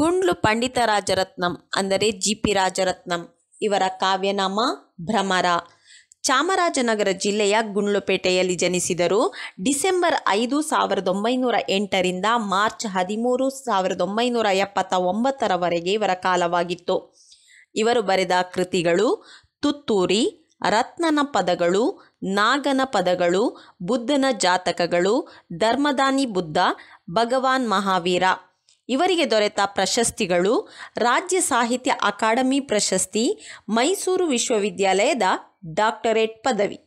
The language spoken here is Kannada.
ಗುಂಡ್ಲು ಪಂಡಿತರಾಜರತ್ನಂ ಅಂದರೆ ಜಿ ಪಿ ರಾಜರತ್ನಂ ಇವರ ಕಾವ್ಯನಾಮ ಭ್ರಮರ ಚಾಮರಾಜನಗರ ಜಿಲ್ಲೆಯ ಗುಂಡ್ಲುಪೇಟೆಯಲ್ಲಿ ಜನಿಸಿದರು ಡಿಸೆಂಬರ್ ಐದು ಸಾವಿರದ ಒಂಬೈನೂರ ಎಂಟರಿಂದ ಮಾರ್ಚ್ ಹದಿಮೂರು ಸಾವಿರದ ಒಂಬೈನೂರ ಎಪ್ಪತ್ತ ಒಂಬತ್ತರವರೆಗೆ ಇವರ ಕಾಲವಾಗಿತ್ತು ಇವರು ಬರೆದ ಕೃತಿಗಳು ತುತ್ತೂರಿ ರತ್ನನ ಪದಗಳು ನಾಗನ ಪದಗಳು ಬುದ್ಧನ ಜಾತಕಗಳು ಧರ್ಮದಾನಿ ಬುದ್ಧ ಭಗವಾನ್ ಮಹಾವೀರ ಇವರಿಗೆ ದೊರೆತ ಪ್ರಶಸ್ತಿಗಳು ರಾಜ್ಯ ಸಾಹಿತ್ಯ ಅಕಾಡೆಮಿ ಪ್ರಶಸ್ತಿ ಮೈಸೂರು ವಿಶ್ವವಿದ್ಯಾಲಯದ ಡಾಕ್ಟರೇಟ್ ಪದವಿ